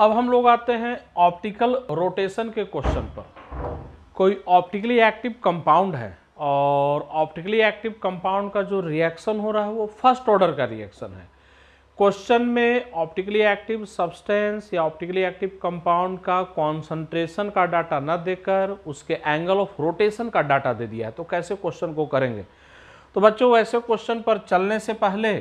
अब हम लोग आते हैं ऑप्टिकल रोटेशन के क्वेश्चन पर कोई ऑप्टिकली एक्टिव कंपाउंड है और ऑप्टिकली एक्टिव कंपाउंड का जो रिएक्शन हो रहा है वो फर्स्ट ऑर्डर का रिएक्शन है क्वेश्चन में ऑप्टिकली एक्टिव सब्सटेंस या ऑप्टिकली एक्टिव कंपाउंड का कॉन्सनट्रेशन का डाटा ना देकर उसके एंगल ऑफ रोटेशन का डाटा दे दिया है तो कैसे क्वेश्चन को करेंगे तो बच्चों वैसे क्वेश्चन पर चलने से पहले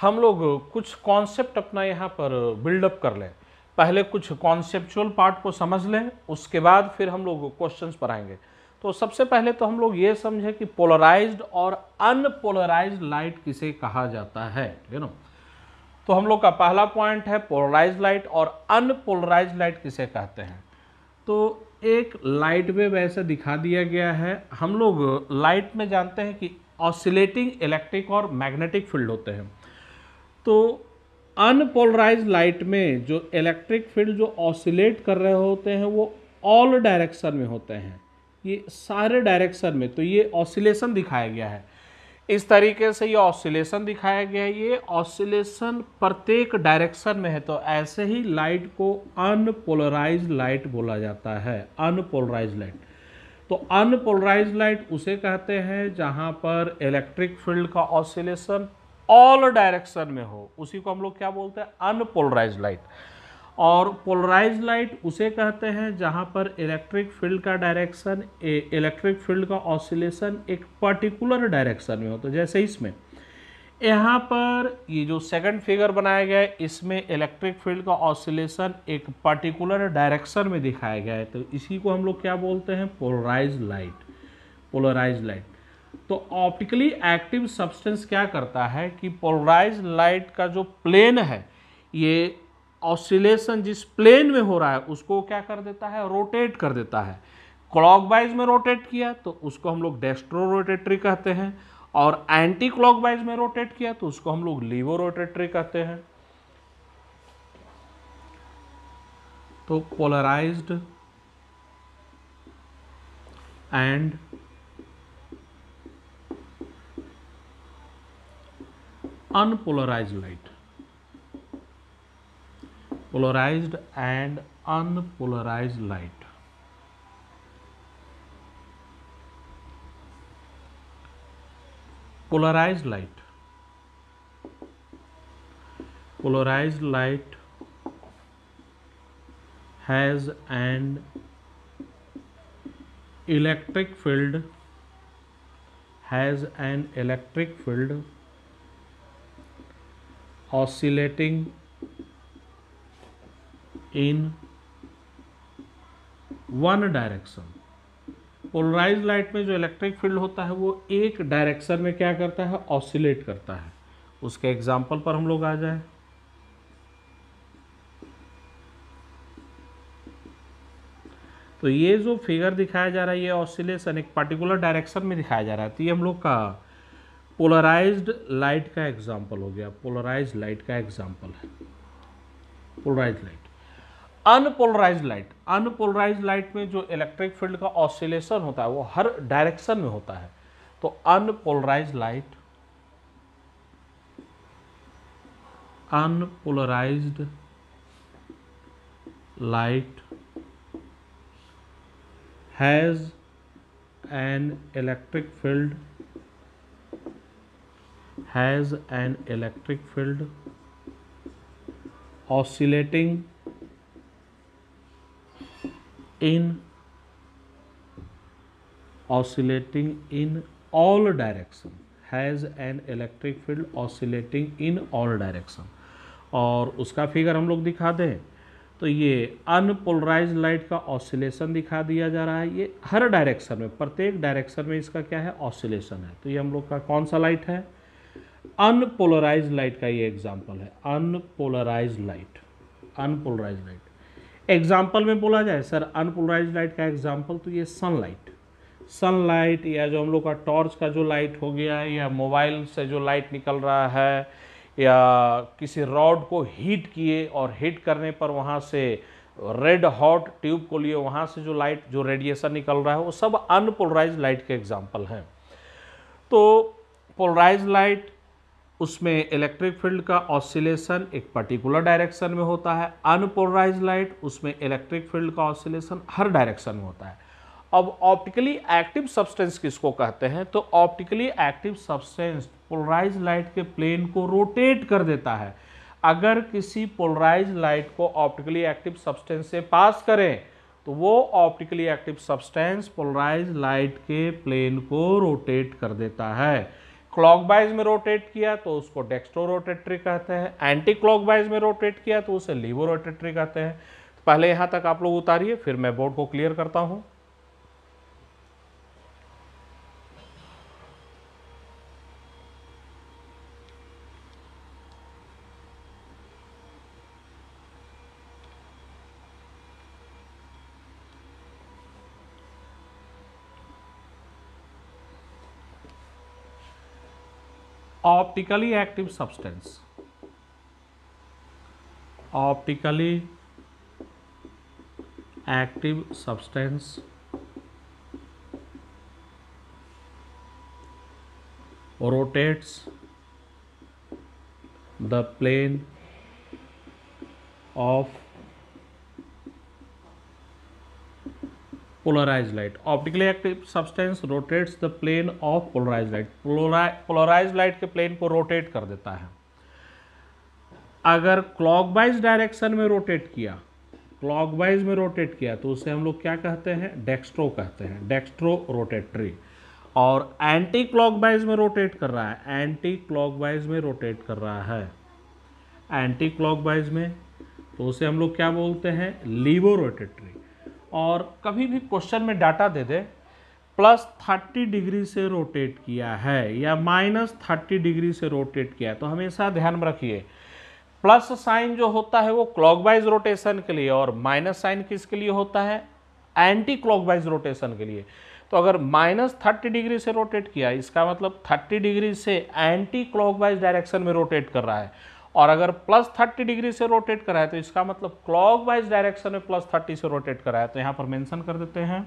हम लोग कुछ कॉन्सेप्ट अपना यहाँ पर बिल्डअप कर लें पहले कुछ कॉन्सेप्चुअल पार्ट को समझ लें उसके बाद फिर हम लोग क्वेश्चंस पर आएंगे तो सबसे पहले तो हम लोग ये समझें कि पोलराइज्ड और अनपोलराइज्ड लाइट किसे कहा जाता है यू नो तो हम लोग का पहला पॉइंट है पोलराइज लाइट और अनपोलराइज लाइट किसे कहते हैं तो एक लाइट वेव ऐसे दिखा दिया गया है हम लोग लाइट में जानते हैं कि ऑसिलेटिंग इलेक्ट्रिक और मैग्नेटिक फील्ड होते हैं तो अनपोलराइज लाइट में जो इलेक्ट्रिक फील्ड जो ऑसिलेट कर रहे होते हैं वो ऑल डायरेक्शन में होते हैं ये सारे डायरेक्शन में तो ये ऑसिलेशन दिखाया गया है इस तरीके से ये ऑसिलेशन दिखाया गया है ये ऑसिलेशन प्रत्येक डायरेक्शन में है तो ऐसे ही लाइट को अनपोलराइज लाइट बोला जाता है अनपोलराइज लाइट तो अनपोलराइज लाइट उसे कहते हैं जहाँ पर इलेक्ट्रिक फील्ड का ऑसिलेशन ऑल डायरेक्शन में हो उसी को हम लोग क्या बोलते हैं अनपोलराइज लाइट और पोलराइज लाइट उसे कहते हैं जहाँ पर इलेक्ट्रिक फील्ड का डायरेक्शन इलेक्ट्रिक फील्ड का ऑसिलेशन एक पर्टिकुलर डायरेक्शन में हो तो जैसे इसमें यहाँ पर ये जो सेकंड फिगर बनाया गया है इसमें इलेक्ट्रिक फील्ड का ऑसिलेशन एक पर्टिकुलर डायरेक्शन में दिखाया गया है तो इसी को हम लोग क्या बोलते हैं पोलराइज लाइट पोलराइज लाइट तो ऑप्टिकली एक्टिव सब्सटेंस क्या करता है कि पोलराइज लाइट का जो प्लेन है ये ऑसिलेशन जिस प्लेन में हो रहा है उसको क्या कर देता है रोटेट कर देता है क्लॉकवाइज में रोटेट किया तो उसको हम लोग डेस्ट्रो रोटेटरी कहते हैं और एंटी क्लॉकवाइज में रोटेट किया तो उसको हम लोग लीवो रोटेटरी कहते हैं तो polarised and unpolarized light polarized and unpolarized light polarized light polarized light has an electric field has an electric field oscillating in one direction polarise light में जो इलेक्ट्रिक फील्ड होता है वो एक डायरेक्शन में क्या करता है ऑसिलेट करता है उसके एग्जाम्पल पर हम लोग आ जाए तो ये जो फिगर दिखाया जा रहा है ये ऑसिलेशन एक पर्टिकुलर डायरेक्शन में दिखाया जा रहा है तो ये हम लोग का पोलराइज्ड लाइट का एग्जाम्पल हो गया पोलराइज लाइट का एग्जाम्पल है polarise light unpolarise light unpolarise light में जो इलेक्ट्रिक फील्ड का ऑसिलेशन होता है वो हर डायरेक्शन में होता है तो unpolarise light unpolarised light has an electric field has an electric field oscillating in oscillating in all direction has an electric field oscillating in all direction और उसका फिगर हम लोग दिखा दें तो ये अनपोलराइज लाइट का ऑसिलेशन दिखा दिया जा रहा है ये हर डायरेक्शन में प्रत्येक डायरेक्शन में इसका क्या है ऑसिलेशन है तो ये हम लोग का कौन सा लाइट है अनपोलराइज लाइट का ये एग्जाम्पल है unpolarise light unpolarise light example में बोला जाए सर अनपोलराइज लाइट का एग्जाम्पल तो ये सनलाइट सनलाइट या जो हम लोग का टॉर्च का जो लाइट हो गया है या मोबाइल से जो लाइट निकल रहा है या किसी रॉड को हीट किए और हीट करने पर वहाँ से रेड हॉट ट्यूब को लिए वहाँ से जो लाइट जो रेडिएशन निकल रहा है वो सब अनपोलराइज लाइट के एग्जाम्पल हैं तो पोलराइज लाइट उसमें इलेक्ट्रिक फील्ड का ऑसिलेशन एक पर्टिकुलर डायरेक्शन में होता है अनपोलराइज लाइट उसमें इलेक्ट्रिक फील्ड का ऑसिलेशन हर डायरेक्शन में होता है अब ऑप्टिकली एक्टिव सब्सटेंस किसको कहते हैं तो optically active substance polarise light के प्लेन को रोटेट कर देता है अगर किसी पोलराइज लाइट को ऑप्टिकली एक्टिव सब्सटेंस से पास करें तो वो optically active substance polarise light के प्लेन को रोटेट कर देता है क्लॉकवाइज में रोटेट किया तो उसको डेक्स्ट्रो रोटेट्री कहते हैं एंटी क्लॉकवाइज में रोटेट किया तो उसे लीवो रोटेट्री कहते हैं पहले यहाँ तक आप लोग उतारिए फिर मैं बोर्ड को क्लियर करता हूँ optically active substance optically active substance rotates the plane of polarized light optically active substance rotates the plane of polarized light polarized light के plane को rotate कर देता है अगर clockwise direction में rotate किया क्लॉकवाइज में रोटेट किया तो उसे हम लोग क्या कहते हैं डेक्स्ट्रो कहते हैं डेक्स्ट्रो रोटेटरी और एंटी क्लॉकवाइज में रोटेट कर रहा है एंटी क्लॉकवाइज में रोटेट कर रहा है एंटी क्लॉकवाइज में तो उसे हम लोग क्या बोलते हैं लीवो रोटेटरी और कभी भी क्वेश्चन में डाटा दे दे प्लस थर्टी डिग्री से रोटेट किया है या माइनस थर्टी डिग्री से रोटेट किया है तो हमेशा ध्यान में रखिए प्लस साइन जो होता है वो क्लॉकवाइज रोटेशन के लिए और माइनस साइन किसके लिए होता है एंटी क्लॉकवाइज रोटेशन के लिए तो अगर माइनस थर्टी डिग्री से रोटेट किया इसका मतलब थर्टी डिग्री से एंटी क्लॉकवाइज डायरेक्शन में रोटेट कर रहा है और अगर प्लस थर्टी डिग्री से रोटेट करा है तो इसका मतलब क्लॉक वाइज डायरेक्शन में प्लस थर्टी से रोटेट करा है तो यहाँ पर मेंशन कर देते हैं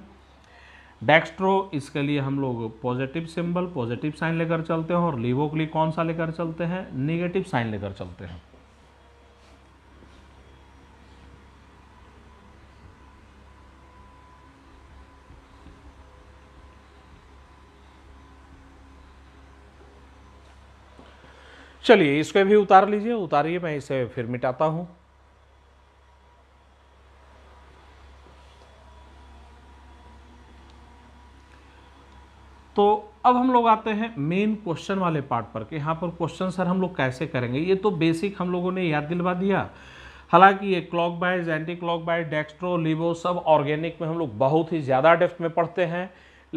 डेक्स्ट्रो इसके लिए हम लोग पॉजिटिव सिंबल पॉजिटिव साइन लेकर चलते हैं और लीवो के लिए कौन सा लेकर चलते हैं निगेटिव साइन लेकर चलते हैं चलिए इसको भी उतार लीजिए उतारिए मैं इसे फिर मिटाता हूं तो अब हम लोग आते हैं मेन क्वेश्चन वाले पार्ट पर कि यहां पर क्वेश्चन सर हम लोग कैसे करेंगे ये तो बेसिक हम लोगों ने याद दिलवा दिया हालांकि ये clockwise anti clockwise dextro laevo सब ऑर्गेनिक में हम लोग बहुत ही ज़्यादा डेफ्थ में पढ़ते हैं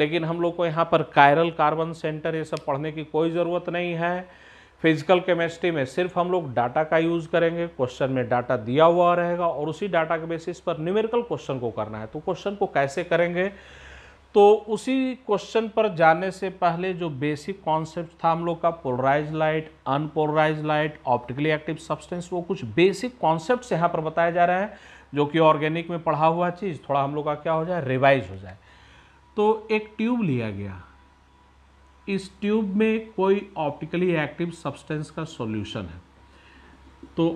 लेकिन हम लोग को यहाँ पर कायरल कार्बन सेंटर ये सब पढ़ने की कोई ज़रूरत नहीं है फिजिकल केमिस्ट्री में सिर्फ हम लोग डाटा का यूज़ करेंगे क्वेश्चन में डाटा दिया हुआ रहेगा और उसी डाटा के बेसिस पर न्यूमेरिकल क्वेश्चन को करना है तो क्वेश्चन को कैसे करेंगे तो उसी क्वेश्चन पर जाने से पहले जो बेसिक कॉन्सेप्ट था हम लोग का polarise light unpolarise light optically active substance वो कुछ बेसिक कॉन्सेप्ट यहाँ पर बताए जा रहे हैं जो कि ऑर्गेनिक में पढ़ा हुआ चीज़ थोड़ा हम लोग का क्या हो जाए रिवाइज हो जाए तो एक ट्यूब लिया गया इस ट्यूब में कोई ऑप्टिकली एक्टिव सब्सटेंस का सॉल्यूशन है तो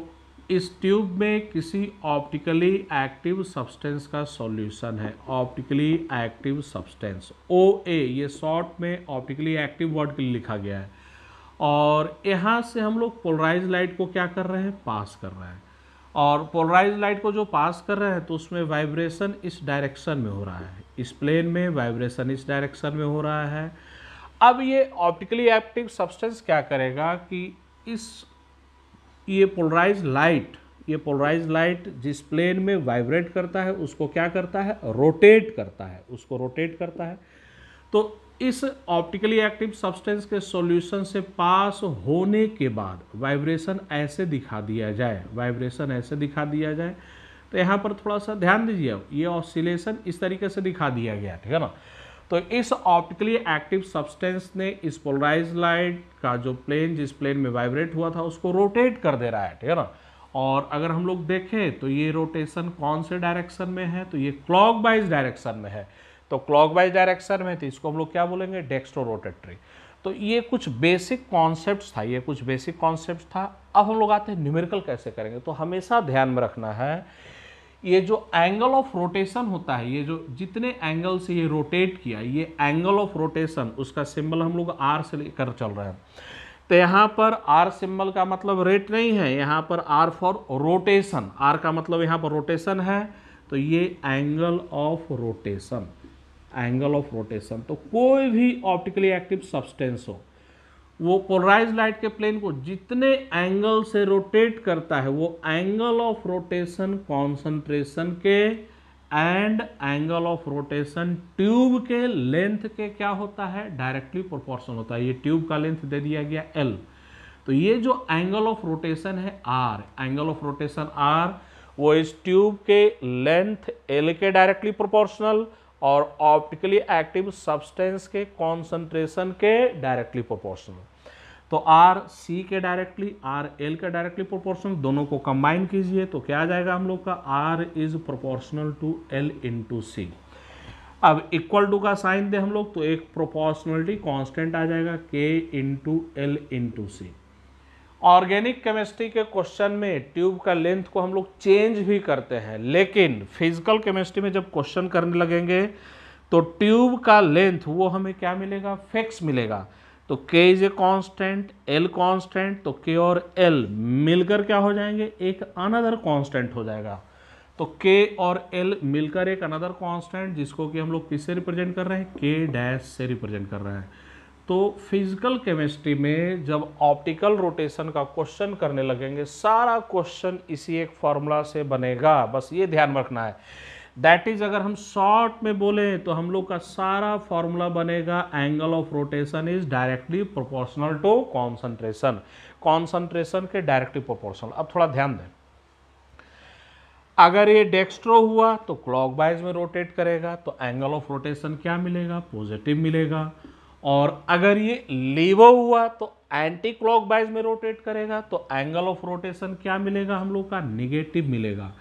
इस ट्यूब में किसी ऑप्टिकली एक्टिव सब्सटेंस का सॉल्यूशन है optically active substance O A ये शॉर्ट में ऑप्टिकली एक्टिव वर्ड के लिए लिखा गया है और यहाँ से हम लोग पोलराइज लाइट को क्या कर रहे हैं पास कर रहे हैं और पोलराइज लाइट को जो पास कर रहे हैं तो उसमें वाइब्रेशन इस डायरेक्शन में हो रहा है इस प्लेन में वाइब्रेशन इस डायरेक्शन में हो रहा है अब ये ऑप्टिकली एक्टिव सब्सटेंस क्या करेगा कि इस ये पोलराइज लाइट ये पोलराइज लाइट जिस प्लेन में वाइब्रेट करता है उसको क्या करता है रोटेट करता है उसको रोटेट करता है तो इस ऑप्टिकली एक्टिव सब्सटेंस के सॉल्यूशन से पास होने के बाद वाइब्रेशन ऐसे दिखा दिया जाए वाइब्रेशन ऐसे दिखा दिया जाए तो यहाँ पर थोड़ा सा ध्यान दीजिए ये ऑसिलेशन इस तरीके से दिखा दिया गया ठीक है ना तो इस ऑप्टिकली एक्टिव सब्सटेंस ने इस पोलराइज लाइट का जो प्लेन जिस प्लेन में वाइब्रेट हुआ था उसको रोटेट कर दे रहा है ठीक है ना और अगर हम लोग देखें तो ये रोटेशन कौन से डायरेक्शन में है तो ये क्लॉकवाइज डायरेक्शन में है तो क्लॉकवाइज डायरेक्शन में तो इसको हम लोग क्या बोलेंगे डेक्स्ट्रो रोटेटरी तो ये कुछ बेसिक कॉन्सेप्ट था ये कुछ बेसिक कॉन्सेप्ट था अब हम लोग आते हैं न्यूमेरिकल कैसे करेंगे तो हमेशा ध्यान में रखना है ये जो एंगल ऑफ रोटेशन होता है ये जो जितने एंगल से ये रोटेट किया ये एंगल ऑफ रोटेशन उसका सिंबल हम लोग आर से लेकर चल रहे हैं तो यहाँ पर आर सिंबल का मतलब रेट नहीं है यहाँ पर आर फॉर रोटेशन आर का मतलब यहाँ पर रोटेशन है तो ये angle of rotation angle of rotation तो कोई भी ऑप्टिकली एक्टिव सब्सटेंस हो वो पोलराइज लाइट के प्लेन को जितने एंगल से रोटेट करता है वो एंगल ऑफ रोटेशन कॉन्सेंट्रेशन के and angle of rotation tube के लेंथ के क्या होता है डायरेक्टली प्रोपोर्शन होता है ये ट्यूब का लेंथ दे दिया गया एल तो ये जो एंगल ऑफ रोटेशन है R angle of rotation R वो इस ट्यूब के लेंथ एल के डायरेक्टली प्रोपोर्शनल और ऑप्टिकली एक्टिव सब्सटेंस के कॉन्सेंट्रेशन के डायरेक्टली प्रोपोर्शनल तो आर सी के डायरेक्टली आर एल के डायरेक्टली प्रोपोर्शनल दोनों को कंबाइन कीजिए तो क्या आ जाएगा हम लोग का R is proportional to L into C अब इक्वल टू का साइन दे हम लोग तो एक प्रोपोर्शनलिटी कॉन्स्टेंट आ जाएगा K into L into C organic chemistry के क्वेश्चन में ट्यूब का लेंथ को हम लोग चेंज भी करते हैं लेकिन फिजिकल केमिस्ट्री में जब क्वेश्चन करने लगेंगे तो ट्यूब का लेंथ वो हमें क्या मिलेगा फिक्स मिलेगा तो K is a constant L constant तो के और एल मिलकर क्या हो जाएंगे एक अनदर कॉन्स्टेंट हो जाएगा तो के और एल मिलकर एक अनदर कॉन्स्टेंट जिसको कि हम लोग किससे रिप्रेजेंट कर रहे हैं के डैश से रिप्रेजेंट कर रहे हैं तो फिजिकल केमिस्ट्री में जब ऑप्टिकल रोटेशन का क्वेश्चन करने लगेंगे सारा क्वेश्चन इसी एक फॉर्मूला से बनेगा बस ये ध्यान रखना है दैट इज अगर हम शॉर्ट में बोलें तो हम लोग का सारा फॉर्मूला बनेगा angle of rotation is directly proportional to concentration concentration के डायरेक्टली प्रोपोर्शनल अब थोड़ा ध्यान दें अगर ये डेक्स्ट्रो हुआ तो क्लॉकवाइज में रोटेट करेगा तो एंगल ऑफ रोटेशन क्या मिलेगा पॉजिटिव मिलेगा और अगर ये लेवो हुआ तो एंटी वाइज में रोटेट करेगा तो एंगल ऑफ रोटेशन क्या मिलेगा हम लोग का निगेटिव मिलेगा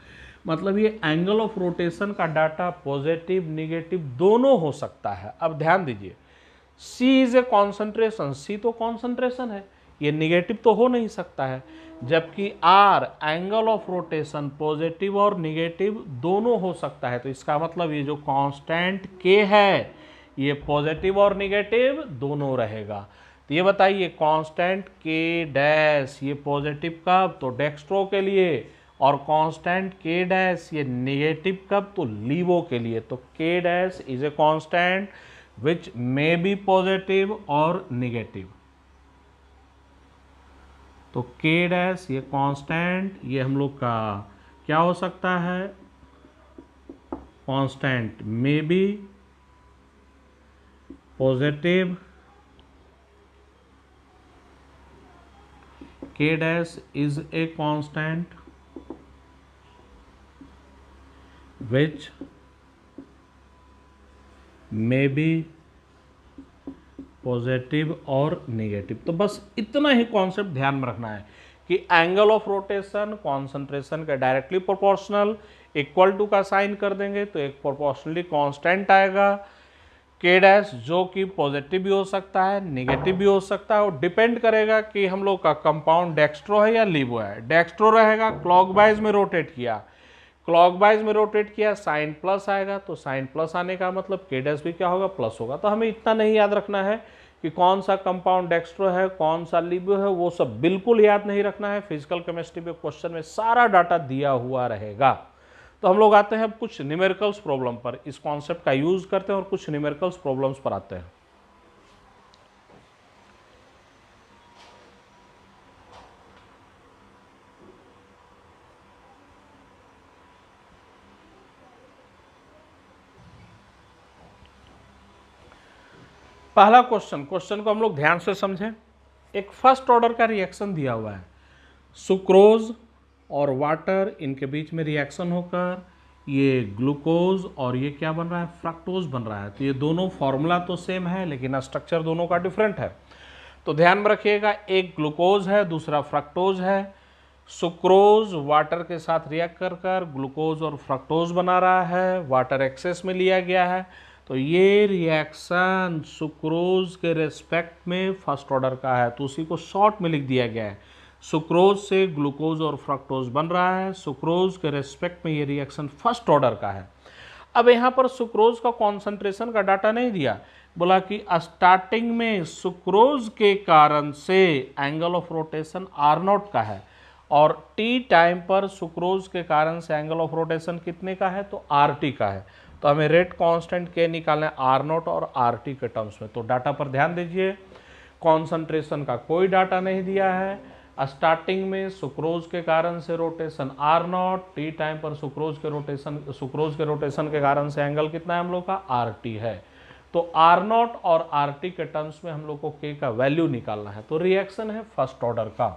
मतलब ये एंगल ऑफ रोटेशन का डाटा पॉजिटिव निगेटिव दोनों हो सकता है अब ध्यान दीजिए सी इज़ ए कॉन्सेंट्रेशन सी तो कॉन्सेंट्रेशन है ये निगेटिव तो हो नहीं सकता है जबकि R angle of rotation positive और निगेटिव दोनों हो सकता है तो इसका मतलब ये जो कॉन्स्टेंट के है ये पॉजिटिव और निगेटिव दोनों रहेगा तो ये बताइए कांस्टेंट के डैश ये पॉजिटिव कब तो डेक्स्ट्रो के लिए और कांस्टेंट के डैश ये निगेटिव कब तो लीवो के लिए तो K dash is a constant which may be positive और निगेटिव तो के डैश ये कांस्टेंट ये हम लोग का क्या हो सकता है constant may be positive K dash is a constant which may be positive और नेगेटिव तो बस इतना ही कॉन्सेप्ट ध्यान में रखना है कि एंगल ऑफ रोटेशन कॉन्सेंट्रेशन का डायरेक्टली प्रोपोर्शनल इक्वल टू का साइन कर देंगे तो एक प्रोपोर्शनली कॉन्स्टेंट आएगा के डैश जो कि पॉजिटिव भी हो सकता है नेगेटिव भी हो सकता है और डिपेंड करेगा कि हम लोग का कंपाउंड डेक्स्ट्रो है या लिबो है डेक्स्ट्रो रहेगा क्लॉकवाइज में रोटेट किया क्लॉकवाइज में रोटेट किया साइन प्लस आएगा तो साइन प्लस आने का मतलब के डैश भी क्या होगा प्लस होगा तो हमें इतना नहीं याद रखना है कि कौन सा कंपाउंड डेक्स्ट्रो है कौन सा लिबो है वो सब बिल्कुल याद नहीं रखना है फिजिकल केमिस्ट्री में क्वेश्चन में सारा डाटा दिया हुआ रहेगा तो हम लोग आते हैं कुछ न्यूमेरिकल्स प्रॉब्लम पर इस कॉन्सेप्ट का यूज़ करते हैं और कुछ न्यूमेरिकल्स प्रॉब्लम्स पर आते हैं पहला क्वेश्चन क्वेश्चन को हम लोग ध्यान से समझें एक फर्स्ट ऑर्डर का रिएक्शन दिया हुआ है सुक्रोज और वाटर इनके बीच में रिएक्शन होकर ये ग्लूकोज और ये क्या बन रहा है फ्रक्टोज बन रहा है तो ये दोनों फॉर्मूला तो सेम है लेकिन स्ट्रक्चर दोनों का डिफरेंट है तो ध्यान में रखिएगा एक ग्लूकोज है दूसरा फ्रक्टोज है सुक्रोज वाटर के साथ रिएक्ट कर कर ग्लूकोज और फ्रक्टोज बना रहा है वाटर एक्सेस में लिया गया है तो ये रिएक्शन सुक्रोज के रेस्पेक्ट में फर्स्ट ऑर्डर का है तो उसी को शॉर्ट में लिख दिया गया है सुक्रोज से ग्लूकोज और फ्रक्टोज बन रहा है सुक्रोज के रेस्पेक्ट में ये रिएक्शन फर्स्ट ऑर्डर का है अब यहाँ पर सुक्रोज का कॉन्सेंट्रेशन का डाटा नहीं दिया बोला कि स्टार्टिंग में सुक्रोज के कारण से angle of rotation R naught का है और टी टाइम पर सुक्रोज के कारण से एंगल ऑफ रोटेशन कितने का है तो आर टी का है तो हमें रेट कांस्टेंट के निकालना है आर नॉट और आर टी के टर्म्स में तो डाटा पर ध्यान दीजिए कॉन्सेंट्रेशन का कोई डाटा नहीं दिया है स्टार्टिंग में सुक्रोज के कारण से rotation R naught T time पर सुक्रोज के रोटेशन सुक्रोज के रोटेशन के कारण से एंगल कितना है हम लोग का आर टी है तो आर नॉट और आर टी के टर्म्स में हम लोग को के का वैल्यू निकालना है तो रिएक्शन है फर्स्ट ऑर्डर का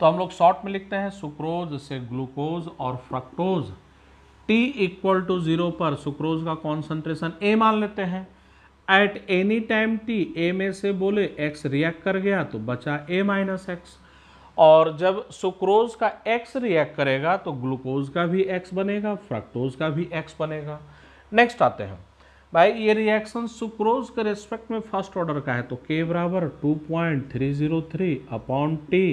तो हम लोग शॉर्ट में लिखते हैं सुक्रोज से ग्लूकोज और fructose T equal to zero पर सुक्रोज का कॉन्सेंट्रेशन ए मान लेते हैं at any time T A में से बोले एक्स रिएक्ट कर गया तो बचा ए माइनस एक्स और जब सुक्रोज का एक्स रिएक्ट करेगा तो ग्लूकोज का भी एक्स बनेगा फ्रक्टोज का भी एक्स बनेगा नेक्स्ट आते हैं भाई ये रिएक्शन सुक्रोज के रेस्पेक्ट में फर्स्ट ऑर्डर का है तो के बराबर two point three zero three upon T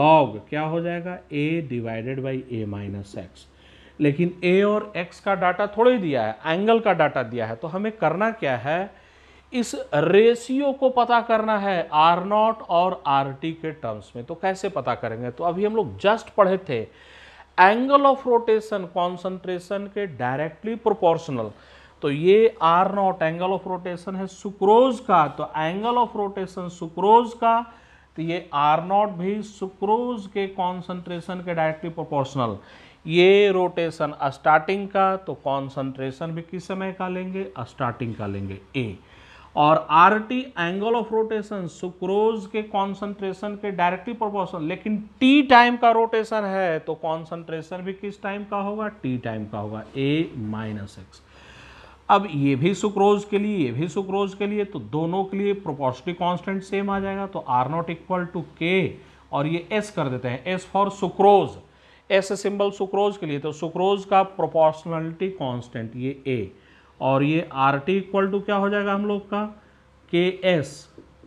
log क्या हो जाएगा A divided by A minus X लेकिन ए और एक्स का डाटा थोड़ा ही दिया है एंगल का डाटा दिया है तो हमें करना क्या है इस रेशियो को पता करना है आर नॉट और आर टी के टर्म्स में तो कैसे पता करेंगे तो अभी हम लोग जस्ट पढ़े थे एंगल ऑफ रोटेशन कॉन्सेंट्रेशन के डायरेक्टली प्रोपोर्शनल तो ये R naught angle of rotation है सुक्रोज का तो एंगल ऑफ रोटेशन सुक्रोज का तो ये आर नॉट भी सुक्रोज के कॉन्सेंट्रेशन के डायरेक्टली प्रोपोर्शनल ये रोटेशन स्टार्टिंग का तो कॉन्सनट्रेशन भी किस समय का लेंगे स्टार्टिंग का लेंगे ए और R T angle of rotation sucrose के कॉन्सनट्रेशन के डायरेक्टली प्रोपोर्शनल लेकिन टी टाइम का रोटेशन है तो कॉन्सनट्रेशन भी किस टाइम का होगा टी टाइम का होगा ए माइनस एक्स अब ये भी सुक्रोज के लिए ये भी सुक्रोज के लिए तो दोनों के लिए प्रोपोर्शनली कॉन्स्टेंट सेम आ जाएगा तो आर नॉट इक्वल टू के और ये एस कर देते हैं एस फॉर सुक्रोज़ ऐसे सिंबल सुक्रोज के लिए तो सुक्रोज का प्रोपोर्शनलिटी कांस्टेंट ये ए और ये आर टी इक्वल टू क्या हो जाएगा हम लोग का K S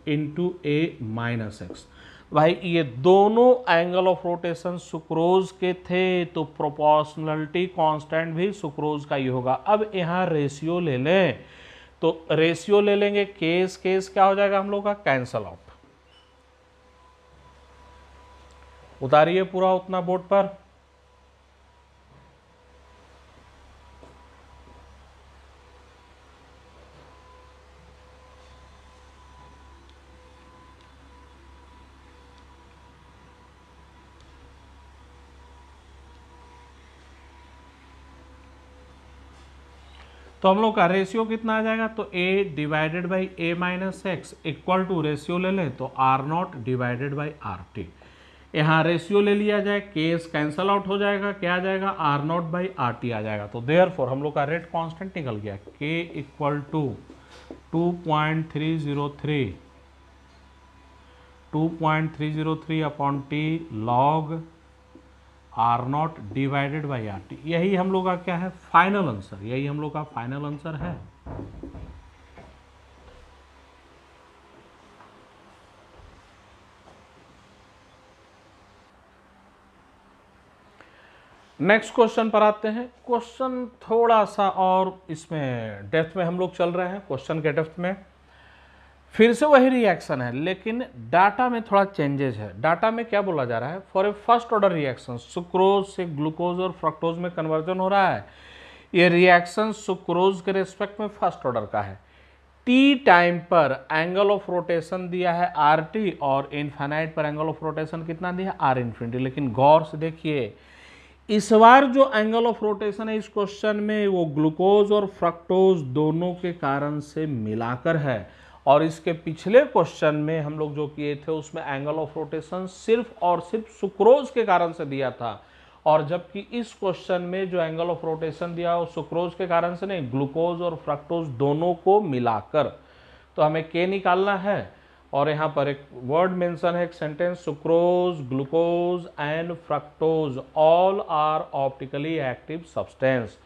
into A minus X भाई ये दोनों एंगल ऑफ रोटेशन सुक्रोज के थे तो प्रोपोर्शनलिटी कांस्टेंट भी सुक्रोज का ही होगा अब यहाँ रेशियो ले लें तो रेशियो ले लेंगे केस केस क्या हो जाएगा हम लोग का कैंसल आउट उतारिए पूरा उतना बोर्ड पर तो हम लोग का रेशियो कितना आ जाएगा तो A divided by A minus X equal to ratio ले लें तो R not divided by R T यहाँ रेशियो ले लिया जाए केस कैंसल आउट हो जाएगा क्या आ जाएगा R naught by R T आ जाएगा तो देयर फोर हम लोग का रेट कांस्टेंट निकल गया K equal to two point three zero three two point three zero three upon T log R not divided by R T यही हम लोग का क्या है फाइनल आंसर यही हम लोग का फाइनल आंसर है नेक्स्ट क्वेश्चन पर आते हैं क्वेश्चन थोड़ा सा और इसमें डेप्थ में हम लोग चल रहे हैं क्वेश्चन के डेप्थ में फिर से वही रिएक्शन है लेकिन डाटा में थोड़ा चेंजेस है डाटा में क्या बोला जा रहा है for a first order reaction sucrose से ग्लूकोज और फ्रक्टोज में कन्वर्जन हो रहा है ये रिएक्शन सुक्रोज के रेस्पेक्ट में फर्स्ट ऑर्डर का है टी टाइम पर एंगल ऑफ रोटेशन दिया है आर टी और इन्फाइनाइट पर एंगल ऑफ रोटेशन कितना दिया है आर इन्फिनिटी लेकिन गौर से देखिए इस बार जो एंगल ऑफ रोटेशन है इस क्वेश्चन में वो ग्लूकोज और फ्रक्टोज दोनों के कारण से मिलाकर है और इसके पिछले क्वेश्चन में हम लोग जो किए थे उसमें एंगल ऑफ रोटेशन सिर्फ और सिर्फ सुक्रोज के कारण से दिया था और जबकि इस क्वेश्चन में जो एंगल ऑफ रोटेशन दिया वो सुक्रोज के कारण से नहीं ग्लूकोज और फ्रक्टोज दोनों को मिलाकर तो हमें के निकालना है और यहाँ पर एक वर्ड मेंशन है एक sentence sucrose glucose and fructose all are optically active substance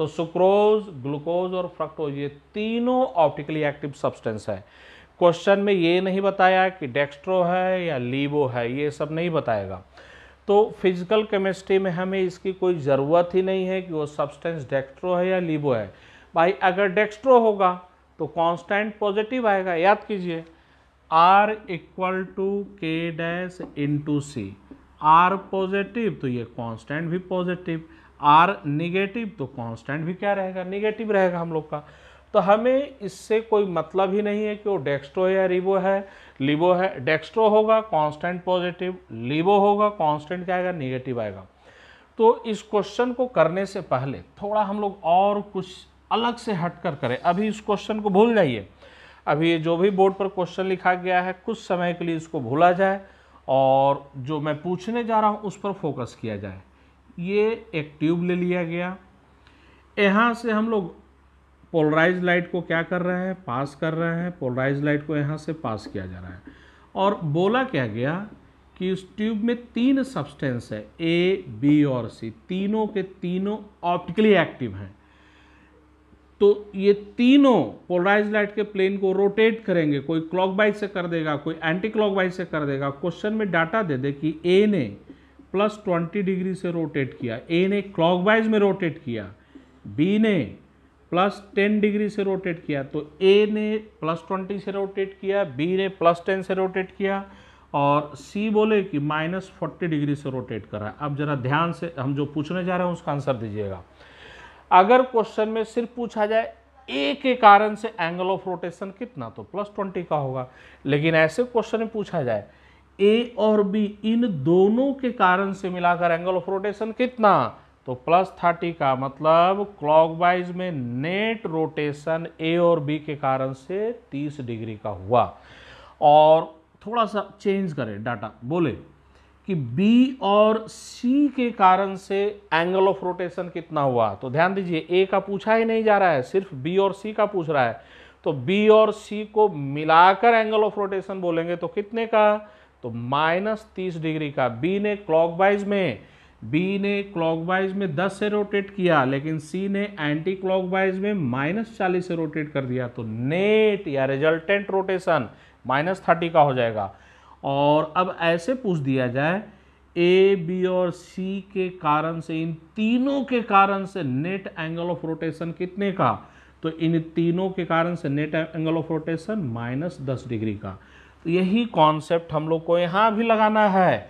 तो सुक्रोज ग्लूकोज और फ्रक्टोज ये तीनों ऑप्टिकली एक्टिव सब्सटेंस है क्वेश्चन में ये नहीं बताया कि डेक्स्ट्रो है या लीबो है ये सब नहीं बताएगा तो फिजिकल केमिस्ट्री में हमें इसकी कोई ज़रूरत ही नहीं है कि वो सब्सटेंस डेक्स्ट्रो है या लीबो है भाई अगर डेक्स्ट्रो होगा तो कांस्टेंट पॉजिटिव आएगा याद कीजिए R equal to K dash into C R positive तो ये कांस्टेंट भी पॉजिटिव आर निगेटिव तो कॉन्स्टेंट भी क्या रहेगा निगेटिव रहेगा हम लोग का तो हमें इससे कोई मतलब ही नहीं है कि वो डेक्स्ट्रो है या रिबो है लिबो है डेक्स्ट्रो होगा कांस्टेंट पॉजिटिव लिबो होगा कांस्टेंट क्या आएगा निगेटिव आएगा तो इस क्वेश्चन को करने से पहले थोड़ा हम लोग और कुछ अलग से हटकर करें अभी इस क्वेश्चन को भूल जाइए अभी जो भी बोर्ड पर क्वेश्चन लिखा गया है कुछ समय के लिए इसको भूला जाए और जो मैं पूछने जा रहा हूँ उस पर फोकस किया जाए ये एक ट्यूब ले लिया गया यहाँ से हम लोग पोलराइज लाइट को क्या कर रहे हैं पास कर रहे हैं पोलराइज लाइट को यहाँ से पास किया जा रहा है और बोला क्या गया कि उस ट्यूब में तीन सब्सटेंस है ए बी और सी तीनों के तीनों ऑप्टिकली एक्टिव हैं तो ये तीनों पोलराइज लाइट के प्लेन को रोटेट करेंगे कोई क्लॉकवाइज से कर देगा कोई एंटी क्लॉकवाइज से कर देगा क्वेश्चन में डाटा दे दे कि ए ने प्लस 20 डिग्री से रोटेट किया ए ने क्लॉकवाइज में रोटेट किया बी ने प्लस टेन डिग्री से रोटेट किया तो ए ने प्लस ट्वेंटी से रोटेट किया बी ने प्लस टेन से रोटेट किया और सी बोले कि माइनस फोर्टी डिग्री से रोटेट करा अब जरा ध्यान से हम जो पूछने जा रहे हैं उसका आंसर दीजिएगा अगर क्वेश्चन में सिर्फ पूछा जाए ए के कारण से एंगल ऑफ रोटेशन कितना तो प्लस ट्वेंटी का होगा लेकिन ऐसे क्वेश्चन में पूछा जाए ए और बी इन दोनों के कारण से मिलाकर एंगल ऑफ रोटेशन कितना तो प्लस थर्टी का मतलब क्लॉकवाइज में नेट रोटेशन ए और बी के कारण से तीस डिग्री का हुआ और थोड़ा सा चेंज करें डाटा बोले कि बी और सी के कारण से एंगल ऑफ रोटेशन कितना हुआ तो ध्यान दीजिए ए का पूछा ही नहीं जा रहा है सिर्फ बी और सी का पूछ रहा है तो बी और सी को मिलाकर एंगल ऑफ रोटेशन बोलेंगे तो कितने का तो माइनस तीस डिग्री का बी ने क्लॉकवाइज में बी ने क्लॉकवाइज में 10 से रोटेट किया लेकिन सी ने एंटी क्लॉकवाइज में माइनस चालीस से रोटेट कर दिया तो नेट या रिजल्टेंट रोटेशन माइनस थर्टी का हो जाएगा और अब ऐसे पूछ दिया जाए ए बी और सी के कारण से इन तीनों के कारण से नेट एंगल ऑफ रोटेशन कितने का तो इन तीनों के कारण से net angle of rotation minus दस डिग्री का यही कॉन्सेप्ट हम लोग को यहाँ भी लगाना है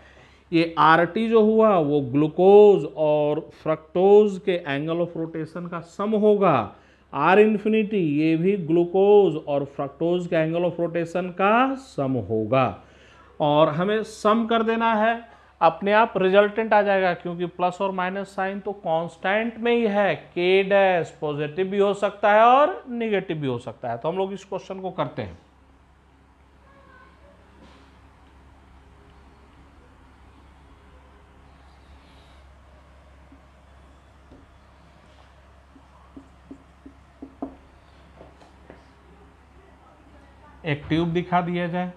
ये आर जो हुआ वो ग्लूकोज और फ्रक्टोज के एंगल ऑफ रोटेशन का सम होगा आर इन्फिनिटी ये भी ग्लूकोज और फ्रक्टोज के एंगल ऑफ रोटेशन का सम होगा और हमें सम कर देना है अपने आप रिजल्टेंट आ जाएगा क्योंकि प्लस और माइनस साइन तो कांस्टेंट में ही है के डैश पॉजिटिव भी हो सकता है और निगेटिव भी हो सकता है तो हम लोग इस क्वेश्चन को करते हैं एक ट्यूब दिखा दिया जाए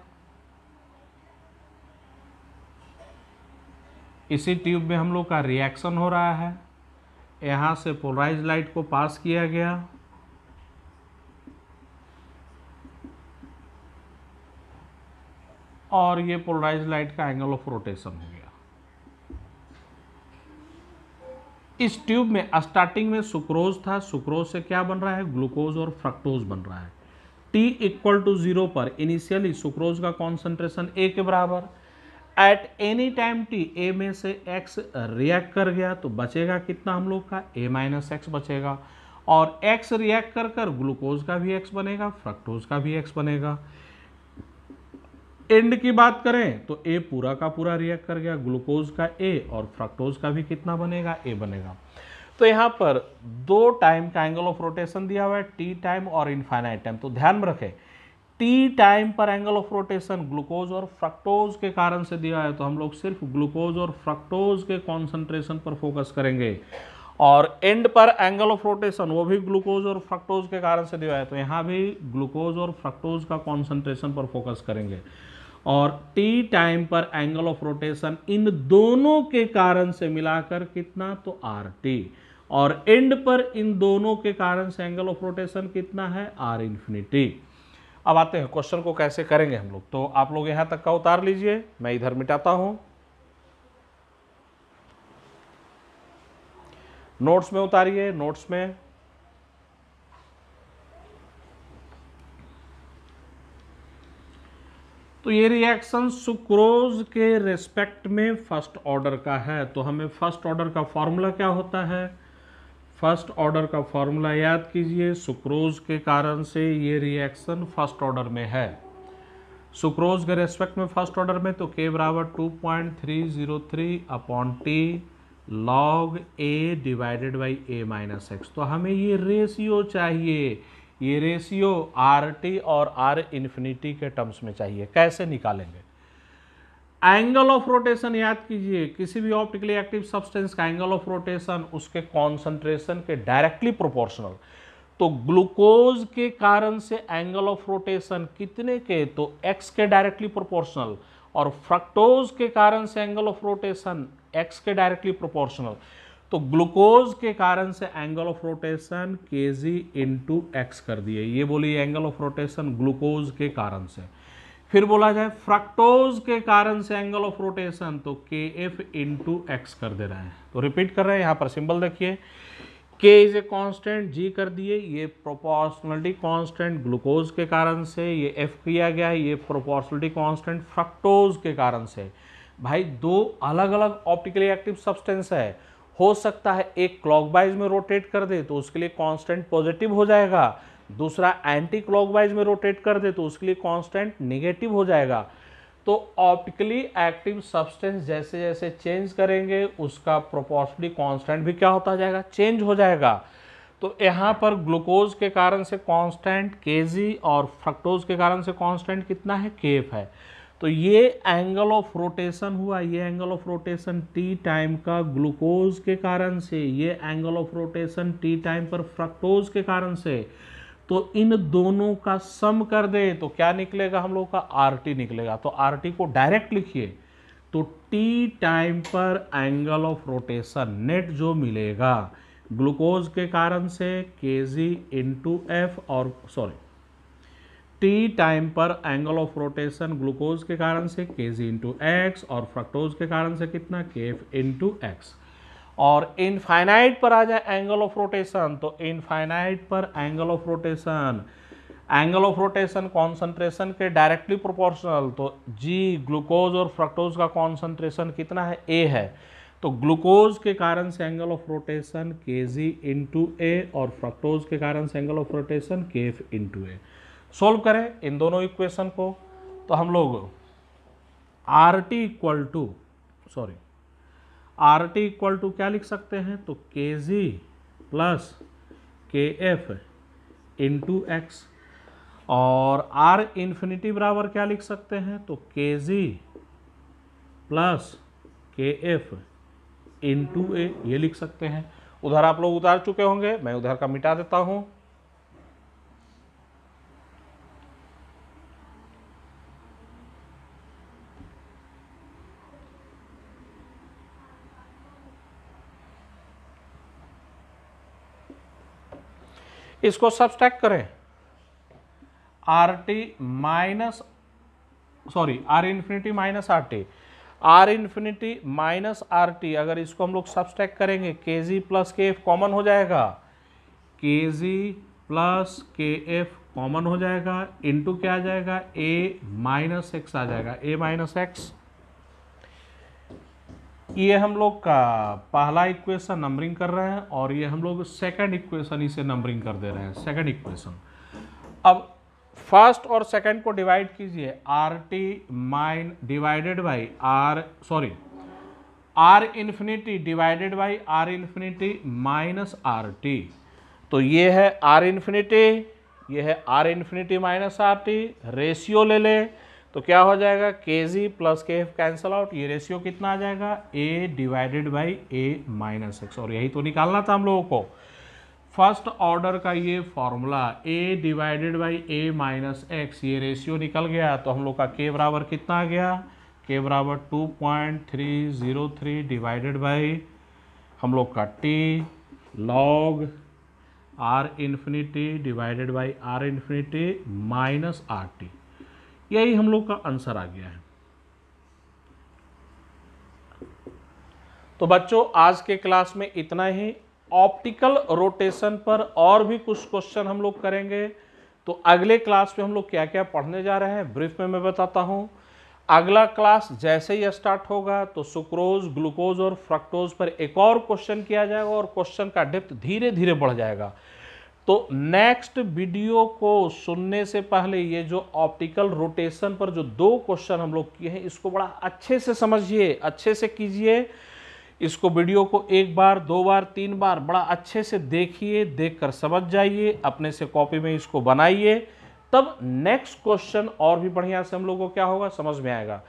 इसी ट्यूब में हम लोग का रिएक्शन हो रहा है यहाँ से पोलराइज लाइट को पास किया गया और ये पोलराइज लाइट का एंगल ऑफ रोटेशन हो गया इस ट्यूब में स्टार्टिंग में सुक्रोज था सुक्रोज से क्या बन रहा है ग्लूकोज और फ्रक्टोज बन रहा है टी इक्वल टू जीरो पर इनिशियली सुक्रोज का कॉन्सेंट्रेशन ए के बराबर at any time T A में से एक्स रिएक्ट कर गया तो बचेगा कितना हम लोग का ए माइनस एक्स बचेगा और एक्स रिएक्ट कर कर ग्लूकोज का भी एक्स बनेगा फ्रक्टोज का भी एक्स बनेगा एंड की बात करें तो ए पूरा का पूरा रिएक्ट कर गया ग्लूकोज का ए और फ्रक्टोज का भी कितना बनेगा ए बनेगा तो यहाँ पर दो टाइम का एंगल ऑफ रोटेशन दिया हुआ है टी टाइम और इनफाइनाइट टाइम तो ध्यान में रखें टी टाइम पर एंगल ऑफ रोटेशन ग्लूकोज और फ्रक्टोज के कारण से दिया है तो हम लोग सिर्फ ग्लूकोज और फ्रक्टोज के कॉन्सेंट्रेशन पर फोकस करेंगे और एंड पर एंगल ऑफ रोटेशन वो भी ग्लूकोज और फ्रक्टोज के कारण से दिया है तो यहाँ भी ग्लूकोज और फ्रक्टोज का कॉन्सेंट्रेशन पर फोकस करेंगे और टी टाइम पर एंगल ऑफ रोटेशन इन दोनों के कारण से मिलाकर कितना तो आर टी और एंड पर इन दोनों के कारण से एंगल ऑफ रोटेशन कितना है आर इन्फिनिटी अब आते हैं क्वेश्चन को कैसे करेंगे हम लोग तो आप लोग यहां तक का उतार लीजिए मैं इधर मिटाता हूं नोट्स में उतारिए नोट्स में तो ये रिएक्शन सुक्रोज के रेस्पेक्ट में फर्स्ट ऑर्डर का है तो हमें फर्स्ट ऑर्डर का फॉर्मूला क्या होता है फर्स्ट ऑर्डर का फॉर्मूला याद कीजिए सुक्रोज के कारण से ये रिएक्शन फर्स्ट ऑर्डर में है सुक्रोज के रेस्पेक्ट में फर्स्ट ऑर्डर में तो के बराबर two point three zero three upon T log A divided by A minus X तो हमें ये रेशियो चाहिए ये रेशियो आर टी और आर इन्फिनिटी के टर्म्स में चाहिए कैसे निकालेंगे एंगल ऑफ रोटेशन याद कीजिए किसी भी ऑप्टिकली एक्टिव सब्सटेंस का एंगल ऑफ रोटेशन उसके कॉन्सेंट्रेशन के डायरेक्टली प्रोपोर्शनल तो ग्लूकोज के कारण से एंगल ऑफ रोटेशन कितने के तो एक्स के डायरेक्टली प्रोपोर्शनल और फ्रक्टोज के कारण से एंगल ऑफ रोटेशन एक्स के डायरेक्टली प्रोपोर्शनल तो ग्लूकोज के कारण से एंगल ऑफ रोटेशन के जी इंटू एक्स कर दिए ये बोलिए एंगल ऑफ रोटेशन ग्लूकोज के कारण से फिर बोला जाए फ्रक्टोज के कारण से एंगल ऑफ रोटेशन तो के एफ इंटू एक्स कर दे रहे हैं तो रिपीट कर रहे हैं यहाँ पर सिंबल देखिए के इज ए कांस्टेंट जी कर दिए ये प्रोपोर्शनलिटी कांस्टेंट ग्लूकोज के कारण से ये एफ किया गया है ये प्रोपोर्शनलिटी कांस्टेंट फ्रक्टोज के कारण से भाई दो अलग अलग ऑप्टिकली एक्टिव सब्सटेंस है हो सकता है एक क्लॉकवाइज में रोटेट कर दे तो उसके लिए कांस्टेंट पॉजिटिव हो जाएगा दूसरा एंटी क्लॉकवाइज में रोटेट कर दे तो उसके लिए कांस्टेंट नेगेटिव हो जाएगा तो ऑप्टिकली एक्टिव सब्सटेंस जैसे जैसे चेंज करेंगे उसका प्रोपोर्शनली कांस्टेंट भी क्या होता जाएगा चेंज हो जाएगा तो यहाँ पर ग्लूकोज के कारण से कांस्टेंट केजी और फ्रक्टोज के कारण से कांस्टेंट कितना है केफ है तो ये एंगल ऑफ रोटेशन हुआ ये angle of rotation T time का ग्लूकोज के कारण से ये angle of rotation T time पर फ्रक्टोज के कारण से तो इन दोनों का सम कर दे तो क्या निकलेगा हम लोग का आर टी निकलेगा तो आर टी को डायरेक्ट लिखिए तो टी टाइम पर एंगल ऑफ रोटेशन नेट जो मिलेगा ग्लूकोज के कारण से के जी इंटू एफ और सॉरी टी टाइम पर एंगल ऑफ रोटेशन ग्लूकोज के कारण से के जी इंटू एक्स और फ्रक्टोज के कारण से कितना के एफ इंटू एक्स और इनफाइनाइट पर आ जाए एंगल ऑफ रोटेशन तो इनफाइनाइट पर angle of rotation angle of rotation concentration के डायरेक्टली प्रोपोर्शनल तो जी ग्लूकोज और फ्रक्टोज का कॉन्सेंट्रेशन कितना है ए है तो ग्लूकोज के कारण से एंगल ऑफ रोटेशन के जी इंटू ए और फ्रक्टोज के कारण से angle of rotation K F into A solve करें इन दोनों इक्वेशन को तो हम लोग R T equal to sorry R T equal to क्या लिख सकते हैं तो K G plus K F into X और आर इन्फिनिटी बराबर क्या लिख सकते हैं तो K G plus K F into A ये लिख सकते हैं उधर आप लोग उतार चुके होंगे मैं उधर का मिटा देता हूँ इसको सब्सट्रैक्ट करें R T minus sorry R infinity minus R T R infinity minus R T अगर इसको हम लोग सब्सट्रैक्ट करेंगे K G plus K F common हो जाएगा K G plus K F common हो जाएगा इंटू क्या आ जाएगा ए माइनस एक्स आ जाएगा ए माइनस एक्स ये हम लोग का पहला इक्वेशन नंबरिंग कर रहे हैं और ये हम लोग सेकंड इक्वेशन इसे नंबरिंग कर दे रहे हैं सेकंड इक्वेशन अब फर्स्ट और सेकंड को डिवाइड कीजिए R T minus divided by R sorry R infinity divided by R infinity minus R T तो ये है आर इन्फिनिटी ये है R infinity minus R T ratio ले लें तो क्या हो जाएगा K G plus K F cancel out ये रेशियो कितना आ जाएगा A divided by A minus X और यही तो निकालना था हम लोगों को फर्स्ट ऑर्डर का ये formula A divided by A minus X ये रेशियो निकल गया तो हम लोग का के बराबर कितना आ गया के बराबर two point three zero three divided by हम लोग का T log R infinity divided by R infinity minus R T यही हम लोग का आंसर आ गया है तो बच्चों आज के क्लास में इतना ही ऑप्टिकल रोटेशन पर और भी कुछ क्वेश्चन हम लोग करेंगे तो अगले क्लास में हम लोग क्या क्या पढ़ने जा रहे हैं ब्रीफ में मैं बताता हूं अगला क्लास जैसे ही स्टार्ट होगा तो सुक्रोज ग्लूकोज और फ्रक्टोज पर एक और क्वेश्चन किया जाएगा और क्वेश्चन का डेप्थ धीरे धीरे बढ़ जाएगा तो नेक्स्ट वीडियो को सुनने से पहले ये जो ऑप्टिकल रोटेशन पर जो दो क्वेश्चन हम लोग किए हैं इसको बड़ा अच्छे से समझिए अच्छे से कीजिए इसको वीडियो को एक बार दो बार तीन बार बड़ा अच्छे से देखिए देखकर समझ जाइए अपने से कॉपी में इसको बनाइए तब नेक्स्ट क्वेश्चन और भी बढ़िया से हम लोग को क्या होगा समझ में आएगा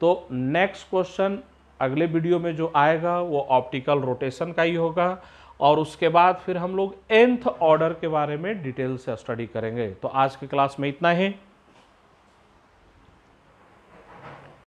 तो नेक्स्ट क्वेश्चन अगले वीडियो में जो आएगा वो ऑप्टिकल रोटेशन का ही होगा और उसके बाद फिर हम लोग एंथ ऑर्डर के बारे में डिटेल से स्टडी करेंगे तो आज की क्लास में इतना ही